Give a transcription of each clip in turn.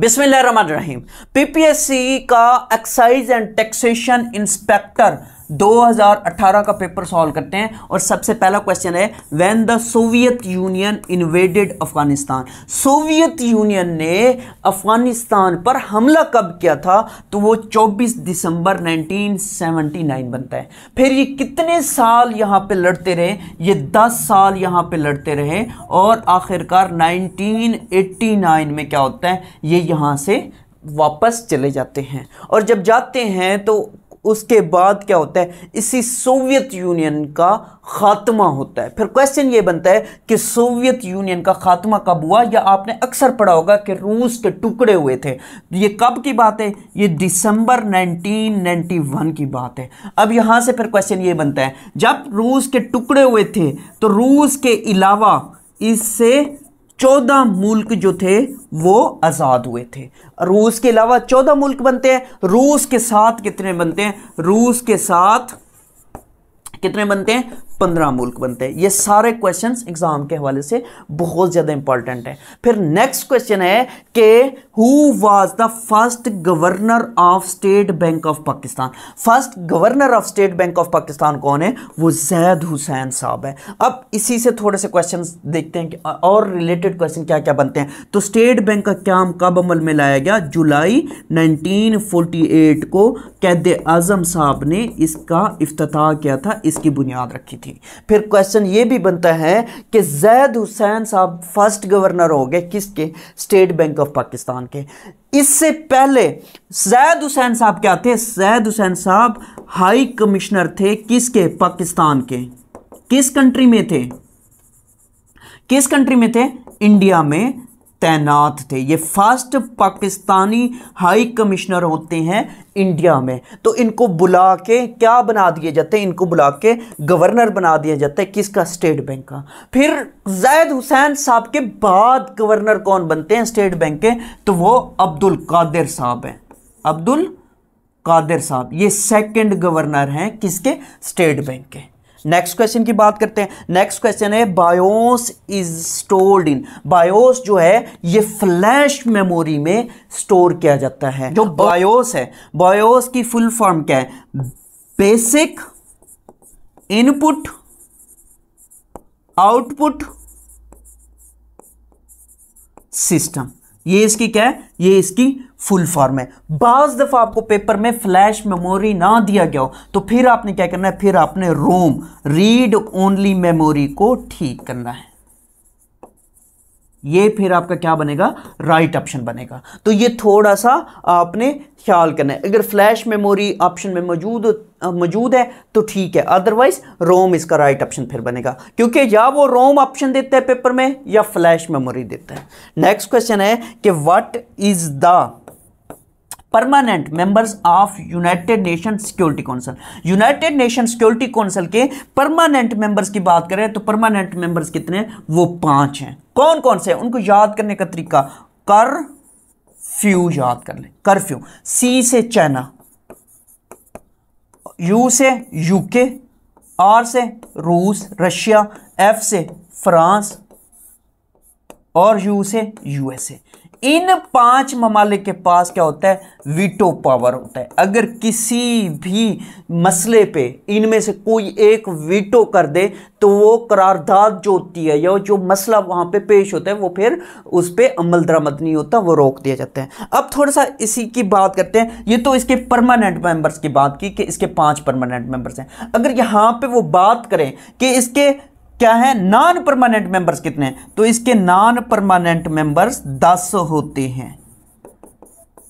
बिस्मिल्लाह रहीम पीपीएससी का excise and taxation inspector 2018 का पेपर सॉल्व करते हैं और सबसे पहला क्वेश्चन है when the Soviet Union invaded Afghanistan Soviet Union ने अफगानिस्तान पर हमला कब किया था तो वो 24 दिसंबर 1979 बनता है फिर ये कितने साल यहाँ पे लड़ते रहे ये 10 साल यहाँ पे लड़ते रहे और आखिरकार 1989 में क्या होता है ये यहाँ से वापस चले जाते हैं और जब जाते हैं तो उसके बाद क्या होता है इसी सोवियत यूनियन का खात्मा होता है फिर क्वेश्चन ये बनता है कि सोवियत यूनियन का खात्मा कब हुआ या आपने अक्सर पढ़ा होगा कि रूस के टुकड़े हुए थे तो ये कब की बात है ये दिसंबर 1991 की बात है अब यहाँ से फिर क्वेश्चन ये बनता है जब रूस के टुकड़े हुए थे तो रूस के अलावा इससे चौदह मुल्क जो थे वो आज़ाद हुए थे रूस के अलावा चौदह मुल्क बनते हैं रूस के साथ कितने बनते हैं रूस के साथ कितने बनते हैं पंद्रह मुल्क बनते हैं ये सारे क्वेश्चन एग्जाम के हवाले से बहुत ज़्यादा इंपॉर्टेंट है फिर नेक्स्ट क्वेश्चन है कि who was the first governor of State Bank of Pakistan first governor of State Bank of Pakistan कौन है वो जैद हुसैन साहब है अब इसी से थोड़े से क्वेश्चन देखते हैं कि और रिलेटेड क्वेश्चन क्या क्या बनते हैं तो स्टेट बैंक का क्या कब अमल में लाया गया जुलाई एट को कैद आजम साहब ने इसका अफ्त किया था इसकी बुनियाद रखी थी थी फिर क्वेश्चन ये भी बनता है कि जैद हुसैन साहब फर्स्ट गवर्नर हो गए किसके स्टेट बैंक ऑफ पाकिस्तान के इससे पहले सैद हुसैन साहब क्या थे सैद हुसैन साहब हाई कमिश्नर थे किसके पाकिस्तान के किस कंट्री में थे किस कंट्री में थे इंडिया में तैनात थे ये फर्स्ट पाकिस्तानी हाई कमिश्नर होते हैं इंडिया में तो इनको बुला के क्या बना दिए जाते हैं इनको बुला के गवर्नर बना दिया जाता है किसका स्टेट बैंक का फिर जैद हुसैन साहब के बाद गवर्नर कौन बनते हैं स्टेट बैंक के तो वो अब्दुल कादिर साहब हैं अब्दुल कादिर साहब ये सेकंड गवर्नर हैं किसके स्टेट बैंक के नेक्स्ट क्वेश्चन की बात करते हैं नेक्स्ट क्वेश्चन है BIOS is stored in BIOS जो है ये फ्लैश मेमोरी में स्टोर किया जाता है जो बायोस है बायोस की फुल फॉर्म क्या है बेसिक इनपुट आउटपुट सिस्टम ये इसकी क्या है ये इसकी फुल फॉर्म है बाज दफ़ा आपको पेपर में फ्लैश मेमोरी ना दिया गया हो तो फिर आपने क्या करना है फिर आपने रोम रीड ओनली मेमोरी को ठीक करना है ये फिर आपका क्या बनेगा राइट ऑप्शन बनेगा तो ये थोड़ा सा आपने ख्याल करना है अगर फ्लैश मेमोरी ऑप्शन में मौजूद मौजूद है तो ठीक है अदरवाइज रोम इसका राइट ऑप्शन फिर बनेगा क्योंकि या वो रोम ऑप्शन देता है पेपर में या फ्लैश मेमोरी देता है नेक्स्ट क्वेश्चन है कि what is the permanent members of United Nation Security Council United Nation Security Council के परमानेंट मेंबर्स की बात करें तो परमानेंट मेंबर्स कितने वो पांच हैं कौन कौन से उनको याद करने का तरीका कर फ्यू याद कर ले कर्फ्यू सी से चाइना यू से यूके आर से रूस रशिया एफ से फ्रांस और यू से यूएसए इन पांच ममालिक के पास क्या होता है वीटो पावर होता है अगर किसी भी मसले पे इनमें से कोई एक वीटो कर दे तो वो करारदाद जो होती है या जो मसला वहाँ पे पेश होता है वो फिर उस पर अमल दरामद नहीं होता वो रोक दिया जाता है अब थोड़ा सा इसी की बात करते हैं ये तो इसके परमानेंट मेंबर्स की बात की कि इसके पांच परमानेंट मेंबर्स हैं अगर यहाँ पे वो बात करें कि इसके क्या है नॉन परमानेंट मेंबर्स कितने हैं तो इसके नॉन परमानेंट मेंबर्स दस होते हैं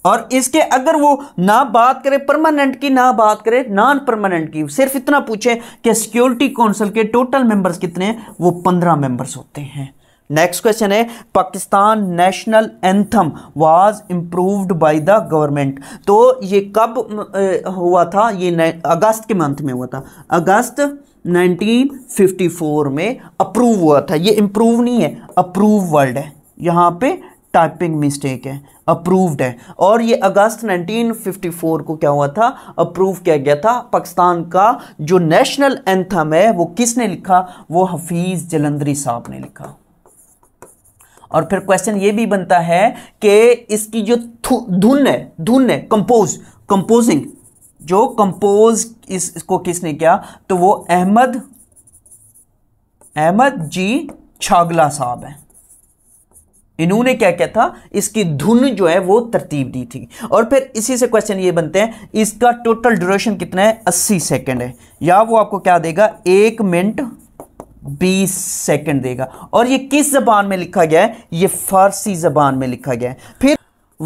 और इसके अगर वो ना बात करे परमानेंट की ना बात करे नॉन परमानेंट की सिर्फ इतना पूछे कि सिक्योरिटी काउंसिल के टोटल मेंबर्स कितने हैं वो पंद्रह मेंबर्स होते हैं नेक्स्ट क्वेश्चन है Pakistan national anthem was improved by the government तो ये कब हुआ था ये अगस्त के मंथ में हुआ था अगस्त 1954 में अप्रूव हुआ था ये इम्प्रूव नहीं है अप्रूव वर्ड है यहाँ पे टाइपिंग मिस्टेक है अप्रूव्ड है और ये अगस्त 1954 को क्या हुआ था अप्रूव किया गया था पाकिस्तान का जो नेशनल एंथम है वो किसने लिखा वो हफीज़ जलंधरी साहब ने लिखा और फिर क्वेश्चन ये भी बनता है कि इसकी जो धुन है धुन है कंपोज कंपोजिंग जो कंपोज इस, इसको किसने किया तो वो अहमद अहमद जी छागला साहब हैं इन्होंने क्या क्या था इसकी धुन जो है वो तरतीब दी थी और फिर इसी से क्वेश्चन ये बनते हैं इसका टोटल ड्यूरेशन कितना है अस्सी सेकेंड है या वो आपको क्या देगा एक मिनट बीस सेकेंड देगा और ये किस जबान में लिखा गया है ये फारसी जबान में लिखा गया है फिर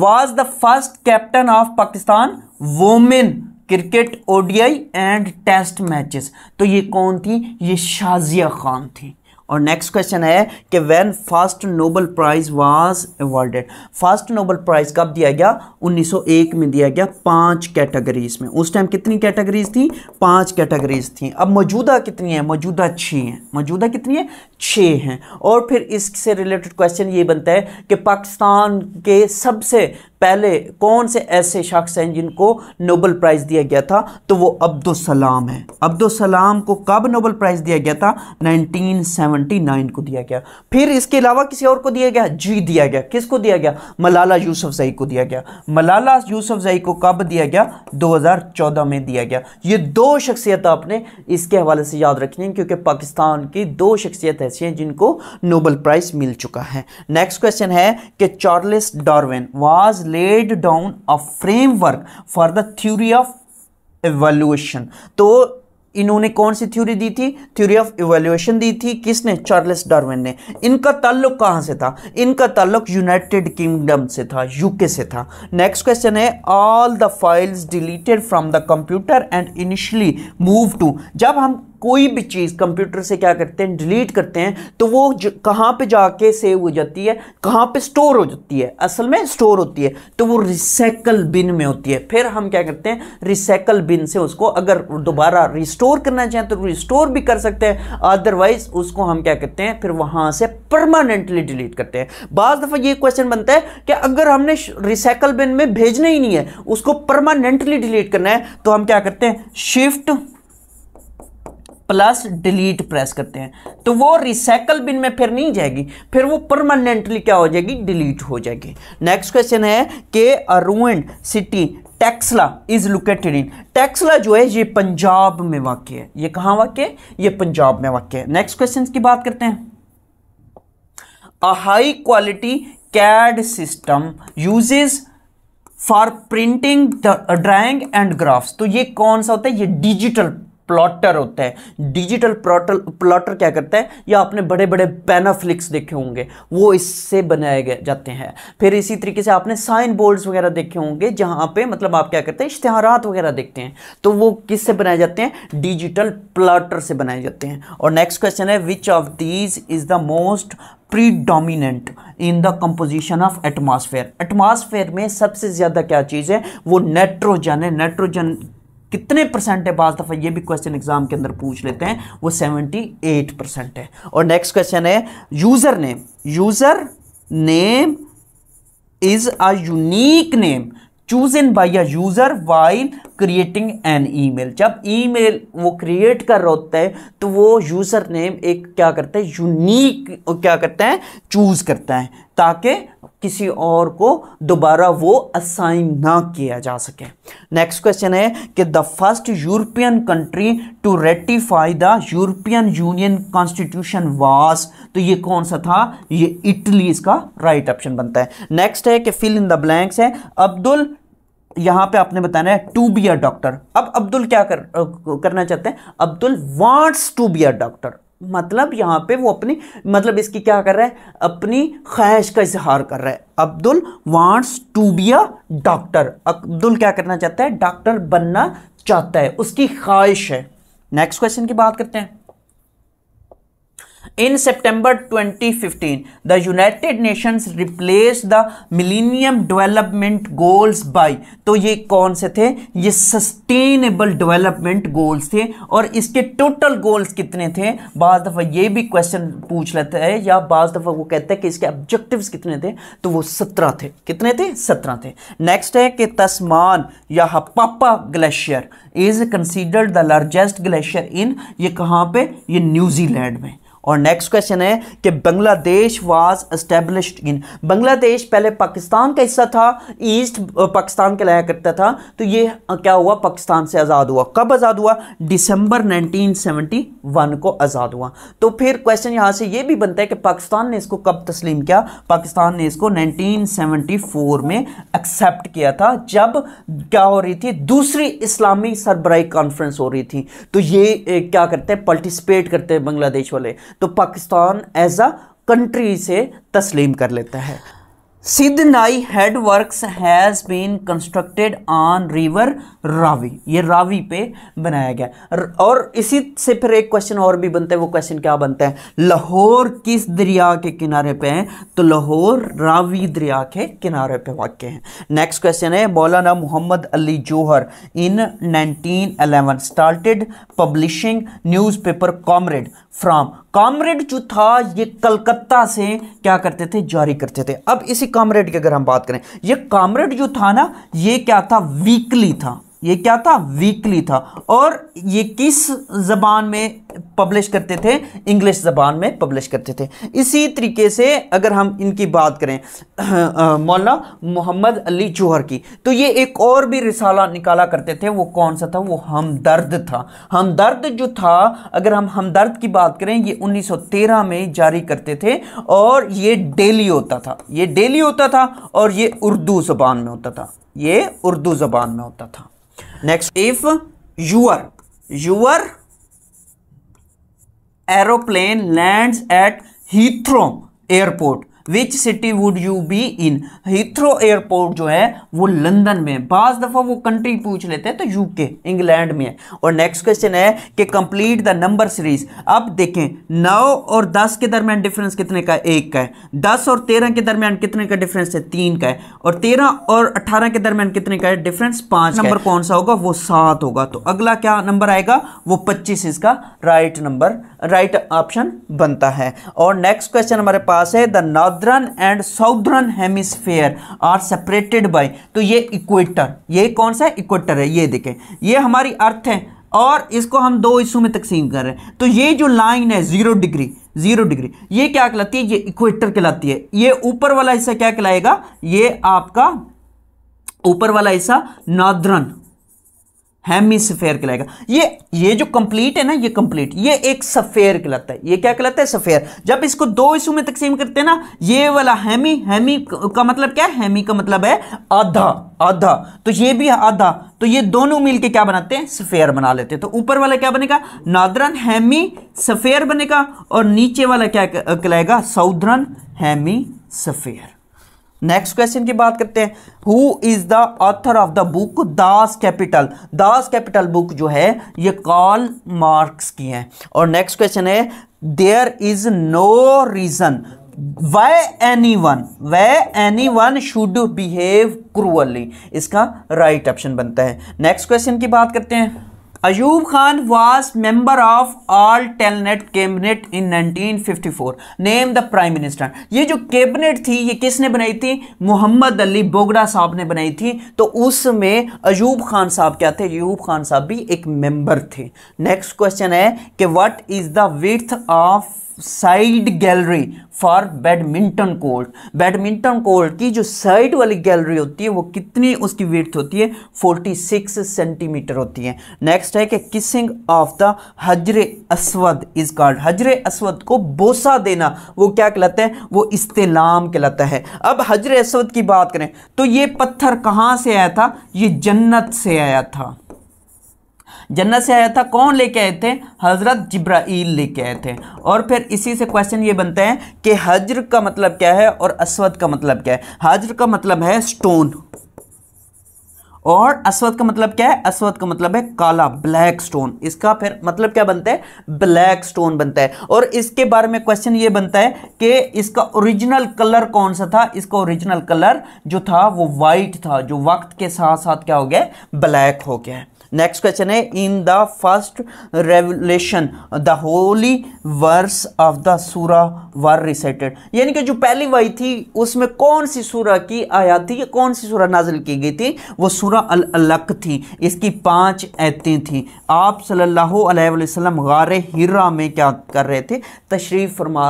was the first captain of Pakistan women cricket ODI and test matches तो ये कौन थी ये शाजिया खान थी और नेक्स्ट क्वेश्चन है कि when first Nobel prize was awarded first Nobel prize कब दिया गया 1901 में दिया गया पांच कैटेगरीज में उस टाइम कितनी कैटेगरीज थी पांच कैटेगरीज थी अब मौजूदा कितनी है मौजूदा छः हैं मौजूदा कितनी है छः हैं और फिर इससे रिलेटेड क्वेश्चन ये बनता है कि पाकिस्तान के सबसे पहले कौन से ऐसे शख्स हैं जिनको नोबल प्राइज़ दिया गया था तो वो अब्दुलसलाम है अब्दुलसलाम को कब नोबल प्राइज़ दिया गया था 1979 को दिया गया फिर इसके अलावा किसी और को दिया गया जी दिया गया किसको दिया गया मलाला यूसुफ जई को दिया गया मलाला यूसुफ जई को कब दिया गया 2014 में दिया गया ये दो शख्सियत आपने इसके हवाले से याद रखनी है क्योंकि पाकिस्तान की दो शख्सियत ऐसी हैं जिनको नोबल प्राइज़ मिल चुका है नेक्स्ट क्वेश्चन है कि Charles Darwin was laid down a framework for the theory of evaluation तो इन्होंने कौन सी थ्योरी दी थी थ्योरी ऑफ इवेल्युएशन दी थी किसने चार्ल्स डार्विन ने इनका ताल्लुक कहाँ से था इनका ताल्लुक यूनाइटेड किंगडम से था यूके से था नेक्स्ट क्वेश्चन है all the files deleted from the computer and initially move to जब हम कोई भी चीज़ कंप्यूटर से क्या करते हैं डिलीट करते हैं तो वो कहाँ पे जाके सेव हो जाती है कहाँ पे स्टोर हो जाती है असल में स्टोर होती है तो वो रिसाइकल बिन में होती है फिर हम क्या करते हैं रिसाइकल बिन से उसको अगर दोबारा रिस्टोर करना चाहें तो रिस्टोर भी कर सकते हैं अदरवाइज उसको हम क्या करते हैं फिर वहाँ से परमानेंटली डिलीट करते हैं बाज़ दफ़ा ये क्वेश्चन बनता है कि अगर हमने रिसाइकल बिन में भेजना ही नहीं है उसको परमानेंटली डिलीट करना है तो हम क्या करते हैं शिफ्ट प्लस डिलीट प्रेस करते हैं तो वो रिसाइकल बिन में फिर नहीं जाएगी फिर वो परमानेंटली क्या हो जाएगी डिलीट हो जाएगी नेक्स्ट क्वेश्चन है कि अरुण city Taxila is located in Taxila जो है ये पंजाब में वाक्य है ये कहाँ वाक्य है ये पंजाब में वाक्य है नेक्स्ट क्वेश्चन की बात करते हैं a high quality CAD system uses for printing drawing and graphs तो ये कौन सा होता है ये डिजिटल प्लॉटर होता है डिजिटल प्लॉटर प्लॉटर क्या करता है या आपने बड़े बड़े पैनाफ्लिक्स देखे होंगे वो इससे बनाए गए जाते हैं फिर इसी तरीके से आपने साइन बोर्ड्स वगैरह देखे होंगे जहाँ पे मतलब आप क्या करते हैं इश्तहारात वगैरह देखते हैं तो वो किससे बनाए जाते हैं डिजिटल प्लॉटर से बनाए जाते हैं और नेक्स्ट क्वेश्चन है which of these is the most predominant in the composition of atmosphere atmosphere में सबसे ज़्यादा क्या चीज़ है वो नाइट्रोजन है नाइट्रोजन कितने परसेंट है बाज़ दफ़ा ये भी क्वेश्चन एग्ज़ाम के अंदर पूछ लेते हैं वो सेवेंटी एट परसेंट है और नेक्स्ट क्वेश्चन है user name user name is a unique name chosen by a user while creating an email जब ईमेल वो क्रिएट कर रहा होता है तो वो यूज़र नेम एक क्या करता है यूनिक क्या करता है चूज़ करता है ताकि किसी और को दोबारा वो असाइन ना किया जा सके नेक्स्ट क्वेश्चन है कि the first European country to ratify the European Union constitution was तो ये कौन सा था ये इटली इसका राइट ऑप्शन बनता है नेक्स्ट है कि फिल इन द ब्लैंक्स है अब्दुल यहाँ पे आपने बताना है टू बी अ डॉक्टर अब अब्दुल क्या कर, करना चाहते हैं Abdul wants to be a doctor मतलब यहाँ पे वो अपनी मतलब इसकी क्या कर रहा है अपनी ख्वाहिश का इजहार कर रहा है Abdul wants to be a doctor Abdul क्या करना चाहता है डॉक्टर बनना चाहता है उसकी ख्वाहिश है नेक्स्ट क्वेश्चन की बात करते हैं in September 2015, the United Nations replace the Millennium Development Goals by तो ये कौन से थे ये सस्टेनेबल डेवलपमेंट गोल्स थे और इसके टोटल गोल्स कितने थे बाज दफ़ा ये भी क्वेश्चन पूछ लेता है या बाज दफ़ा वो कहते हैं कि इसके ऑब्जेक्टिव्स कितने थे तो वो सत्रह थे कितने थे सत्रह थे नेक्स्ट है कि तस्मान या हपापा glacier is considered the largest glacier in ये कहाँ पे ये न्यूजीलैंड में और नेक्स्ट क्वेश्चन है कि Bangladesh was established in Bangladesh पहले पाकिस्तान का हिस्सा था ईस्ट पाकिस्तान के लाया करता था तो ये क्या हुआ पाकिस्तान से आज़ाद हुआ कब आज़ाद हुआ दिसंबर 1971 को आज़ाद हुआ तो फिर क्वेश्चन यहाँ से ये भी बनता है कि पाकिस्तान ने इसको कब तस्लीम किया पाकिस्तान ने इसको नाइनटीन में एक्सेप्ट किया था जब क्या हो रही थी दूसरी इस्लामी सरबराही कॉन्फ्रेंस हो रही थी तो ये क्या करते हैं पार्टिसिपेट करते हैं बांग्लादेश वाले तो पाकिस्तान एज अ कंट्री से तस्लीम कर लेता है Sidhnai head headworks has been constructed on river Ravi ये रावी पे बनाया गया और इसी से फिर एक क्वेश्चन और भी बनता है वो क्वेश्चन क्या बनता है लाहौर किस दरिया के किनारे पे है तो लाहौर रावी दरिया के किनारे पे वाक्य है नेक्स्ट क्वेश्चन है Maulana Mohammad Ali Jauhar in 1911 started publishing newspaper Comrade from Comrade जो था ये कलकत्ता से क्या करते थे जारी करते थे अब इसी कामरेड की अगर हम बात करें ये कामरेड जो था ना ये क्या था वीकली था ये क्या था वीकली था और ये किस जबान में पब्लिश करते थे इंग्लिश ज़बान में पब्लिश करते थे इसी तरीके से अगर हम इनकी बात करें मौलाना मोहम्मद अली जौहर की तो ये एक और भी रिसाला निकाला करते थे वो कौन सा था वो हमदर्द था हमदर्द जो था अगर हम हमदर्द की बात करें ये 1913 में जारी करते थे और ये डेली होता था ये डेली होता था और ये उर्दू ज़बान में होता था ये उर्दू ज़बान में होता था next if your your aeroplane lands at Heathrow airport which city would you be in Heathrow airport जो है वो लंदन में है बाज दफ़ा वो कंट्री पूछ लेते हैं तो यूके इंग्लैंड में है और नेक्स्ट क्वेश्चन है कि कंप्लीट द नंबर सीरीज अब देखें नौ और दस के दरमियान डिफरेंस कितने का एक का है दस और तेरह के दरमियान कितने का डिफरेंस है तीन का है और तेरह और अठारह के दरमियान कितने का है डिफरेंस पांच नंबर कौन सा होगा वो सात होगा तो अगला क्या नंबर आएगा वो पच्चीस इसका राइट नंबर राइट ऑप्शन बनता है और नेक्स्ट क्वेश्चन हमारे पास है the north northern and southern hemisphere are separated by तो ये इक्वेटर ये कौन सा इक्वेटर है ये देखें ये हमारी अर्थ है और इसको हम दो हिस्सों में तकसीम कर रहे हैं तो ये जो लाइन है ज़ीरो डिग्री ज़ीरो डिग्री ये क्या कहलाती है ये इक्वेटर कहलाती है ये ऊपर वाला हिस्सा क्या कहलाएगा ये आपका ऊपर वाला हिस्सा नॉर्दर्न हेमिसफेयर कहलाएगा ये ये जो कंप्लीट है ना ये कंप्लीट ये एक सफेयर कहलाता है ये क्या कहलाता है सफेयर जब इसको दो हिस्सों में तकसीम करते हैं ना ये वाला हेमी हेमी का मतलब क्या है हेमी का मतलब है आधा आधा तो ये भी आधा तो ये दोनों मिलके क्या बनाते हैं सफेयर बना लेते हैं तो ऊपर वाला क्या बनेगा नादरन हेमी सफेयर बनेगा और नीचे वाला क्या कहलाएगा southern hemisphere next question की बात करते हैं who is the author of the book Das Kapital Das Kapital book जो है ये कॉल मार्क्स की है और नेक्स्ट क्वेश्चन है there is no reason why anyone why anyone should behave cruelly इसका राइट right ऑप्शन बनता है नेक्स्ट क्वेश्चन की बात करते हैं Ayub Khan was member of all टेलनेट cabinet in 1954 name the prime minister ये जो कैबिनेट थी ये किसने बनाई थी मोहम्मद अली बोगड़ा साहब ने बनाई थी तो उसमें अयूब खान साहब क्या थे अयूब खान साहब भी एक मेंबर थे नेक्स्ट क्वेश्चन है कि what is the width of side gallery for badminton court badminton court की जो साइड वाली गैलरी होती है वो कितनी उसकी विर्थ होती है 46 सेंटीमीटर होती है नेक्स्ट है कि किसिंग ऑफ द हजर असवद इज कॉल्ड हजर असवद को बोसा देना वो क्या कहलाता है वो इस्तेलाम कहलाता है अब हजर असवद की बात करें तो ये पत्थर कहाँ से आया था ये जन्नत से आया था जन्नत से आया था कौन लेके आए थे हज़रत जिब्राइल लेके आए थे और फिर इसी से क्वेश्चन ये बनता है कि हजर का मतलब क्या है और अस्वद का मतलब क्या है हजर का मतलब है स्टोन और अस्वद का मतलब क्या है अस्वद का मतलब है काला ब्लैक स्टोन इसका फिर मतलब क्या बनता है ब्लैक स्टोन बनता है और इसके बारे में क्वेश्चन ये बनता है कि इसका ओरिजिनल कलर कौन सा था इसका ओरिजिनल कलर जो था वो वाइट था जो वक्त के साथ साथ क्या हो गया ब्लैक हो गया है नेक्स्ट क्वेश्चन है in the first revelation the holy verse of the सूरा वर रिसेटेड यानी कि जो पहली वही थी उसमें कौन सी सूरा की आयात थी या कौन सी सूरा नाजिल की गई थी वो सूरा अल अलक थी इसकी पांच ऐतें थी आप सल्लल्लाहु अलैहि वसल्लम गार हिर्रा में क्या कर रहे थे तशरीफ़ फरमा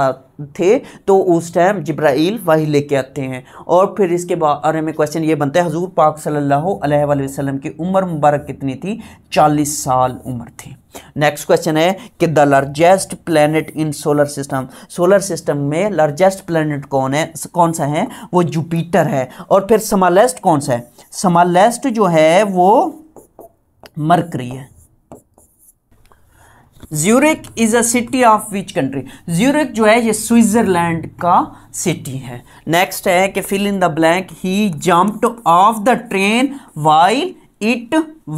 थे तो उस टाइम जब्राइल वही लेके आते हैं और फिर इसके बारे में क्वेश्चन ये बनता है हजूर पाक सल्लल्लाहु अलैहि वसल्लम की उम्र मुबारक कितनी थी चालीस साल उम्र थी नेक्स्ट क्वेश्चन है कि the largest planet in solar system solar system में लार्जेस्ट प्लानट कौन है कौन सा है वो जुपिटर है और फिर समालेस्ट कौन सा है समालेस्ट जो है वो मरकरी है Zurich is a city of which country Zurich जो है ये स्विट्ज़रलैंड का सिटी है नेक्स्ट है कि fill in the blank he jumped off the train while it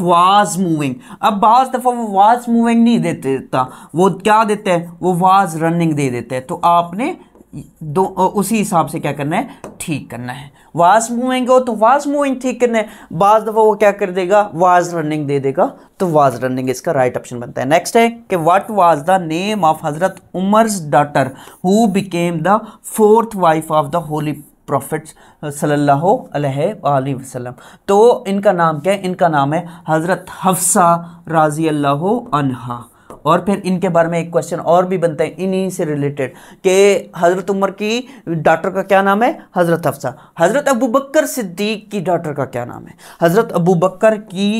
was moving अब बाज़ दफ़ा वो वाज मूविंग नहीं देते देता वो क्या देते हैं वो वाज रनिंग दे देते हैं तो आपने दो उसी हिसाब से क्या करना है ठीक करना है वाज मूविंग हो तो वाज मूविंग ठीक करने बाज दफ़ा वो क्या कर देगा वाज रनिंग दे देगा तो वाज रनिंग इसका राइट ऑप्शन बनता है नेक्स्ट है कि what was the name of हज़रत Umar's daughter who became the fourth wife of the holy prophet सल्लल्लाहु अलैहि वसल्लम तो इनका नाम क्या है इनका नाम है हज़रत हफ्सा राजी अल्लाह अनहा और फिर इनके बारे में एक क्वेश्चन और भी बनते हैं इन्हीं से रिलेटेड कि हज़रत उमर की डॉक्टर का क्या नाम है हज़रत हफ्सा हज़रत अबू बकर सिद्दीक की डॉक्टर का क्या नाम है हज़रत अबू बकर की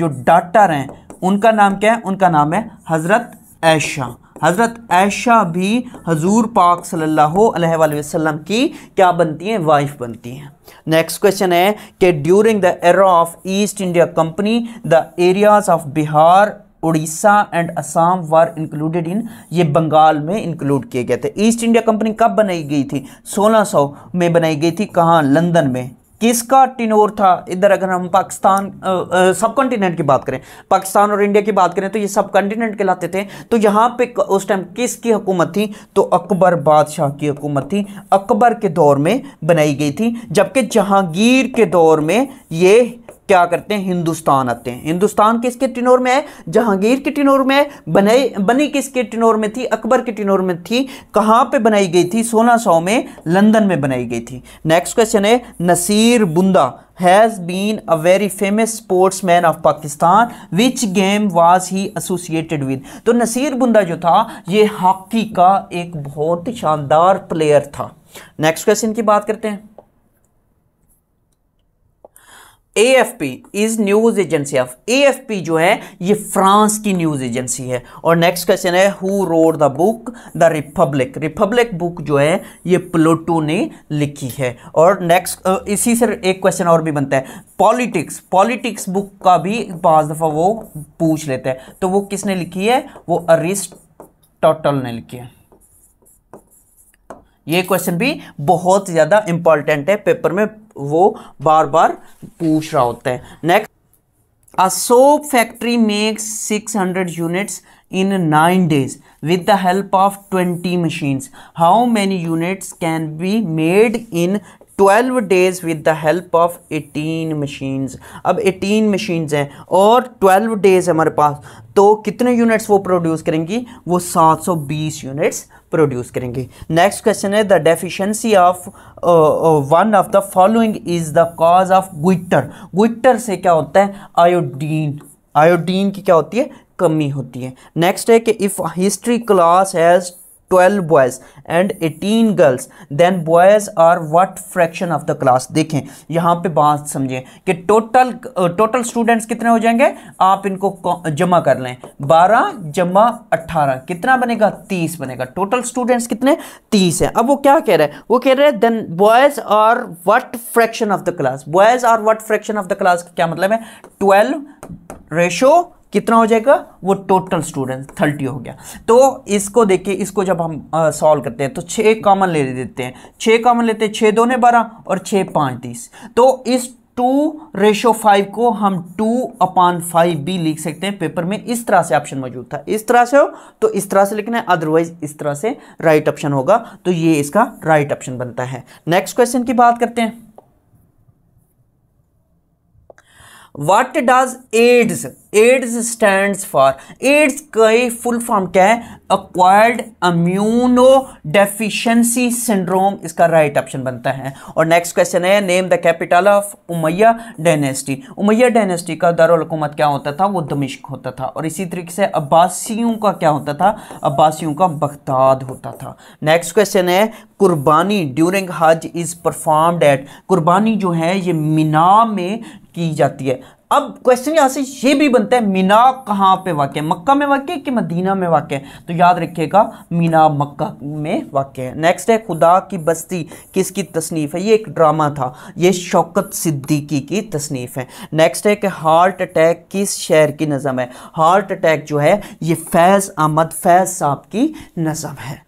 जो डॉक्टर हैं उनका नाम क्या है उनका नाम है हज़रत ऐशा हज़रत ऐशा भी हजूर पाक सल्लल्लाहु अलैहि वसल्लम की क्या बनती हैं वाइफ बनती हैं नेक्स्ट क्वेश्चन है कि during the era of East India Company the areas of Bihar Orissa and Assam were included in ये बंगाल में इंक्लूड किए गए थे ईस्ट इंडिया कंपनी कब बनाई गई थी 1600 में बनाई गई थी कहाँ लंदन में किसका टिनोर था इधर अगर हम पाकिस्तान सब कॉन्टिनेंट की बात करें पाकिस्तान और इंडिया की बात करें तो ये सब कॉन्टिनेंट कहलाते थे तो यहाँ पे उस टाइम किसकी हुकूमत थी तो अकबर बादशाह की हुकूमत थी अकबर के दौर में बनाई गई थी जबकि जहांगीर के दौर में ये क्या करते हैं हिंदुस्तान आते हैं हिंदुस्तान किसके टिनोर में है जहांगीर के टिनोर में बने बनी किसके टिनोर में थी अकबर के टिनोर में थी कहाँ पे बनाई गई थी सौ में लंदन में बनाई गई थी नेक्स्ट क्वेश्चन है Naseer Bunda has been a very famous sportsman of Pakistan which game was he associated with तो नसीर बुंदा जो था ये हॉकी का एक बहुत शानदार प्लेयर था नेक्स्ट क्वेश्चन की बात करते हैं P is news agency of AFP जो है ये फ्रांस की न्यूज एजेंसी है और नेक्स्ट क्वेश्चन है who wrote the book The Republic Republic book जो है ये प्लोटो ने लिखी है और नेक्स्ट इसी से एक क्वेश्चन और भी बनता है पॉलिटिक्स पॉलिटिक्स बुक का भी पांच दफा वो पूछ लेते हैं तो वो किसने लिखी है वो अरिस्टोटल ने लिखी है ये क्वेश्चन भी बहुत ज़्यादा इंपॉर्टेंट है पेपर में वो बार बार पूछ रहा होता है next a soap factory makes hundred units in nine days with the help of twenty machines how many units can be made in 12 days with the help of 18 machines अब 18 machines हैं और 12 days हमारे पास तो कितने units वो produce करेंगी वो 720 units produce करेंगे नेक्स्ट क्वेश्चन है the deficiency of one of the following is the cause of goitre goitre से क्या होता है आयोडीन आयोडीन की क्या होती है कमी होती है नेक्स्ट है कि if history class has twelve boys and eighteen girls then boys are what fraction of the class देखें यहाँ पे बात समझें कि टोटल टोटल स्टूडेंट्स कितने हो जाएंगे आप इनको जमा कर लें बारह जमा अट्ठारह कितना बनेगा तीस बनेगा टोटल स्टूडेंट्स कितने तीस हैं अब वो क्या कह रहे हैं वो कह रहे हैं then boys are what fraction of the class boys are what fraction of the class क्या मतलब है ट्वेल्व रेशो कितना हो जाएगा वो टोटल स्टूडेंट थर्टी हो गया तो इसको देखिए इसको जब हम सॉल्व करते हैं तो छः कॉमन ले देते हैं छः कॉमन लेते हैं छः दो ने बारह और छः पाँच तीस तो इस टू रेशो फाइव को हम टू अपान फाइव भी लिख सकते हैं पेपर में इस तरह से ऑप्शन मौजूद था इस तरह से हो तो इस तरह से लिखना है अदरवाइज इस तरह से राइट ऑप्शन होगा तो ये इसका राइट ऑप्शन बनता है नेक्स्ट क्वेश्चन की बात करते हैं what does AIDS AIDS stand for AIDS का फुल फॉर्म क्या है अक्वायर्ड अम्यूनो डेफिशंसी सिंड्रोम इसका राइट right ऑप्शन बनता है और नेक्स्ट क्वेश्चन है name the capital of Umayyad dynasty Umayyad dynasty का दारकूमत क्या होता था वो दमिश्क होता था और इसी तरीके से अब्बासियों का क्या होता था अब्बासियों का बगदाद होता था नेक्स्ट क्वेश्चन है कुर्बानी ड्यूरिंग हज इज़ परफॉर्म्ड एट कुर्बानी जो है ये मीना में की जाती है अब क्वेश्चन यहां से ये भी बनता है मीना कहाँ पे वाक्य है मक्का में वाक्य है कि मदीना में वाक्य है तो याद रखिएगा मीना मक्का में वाक्य है नेक्स्ट है खुदा की बस्ती किसकी तसनीफ है ये एक ड्रामा था ये शौकत सिद्दीकी की तसनीफ है नेक्स्ट है कि हार्ट अटैक किस शहर की नज़म है हार्ट अटैक जो है ये फैज़ अहमद फैज़ साहब की नज़म है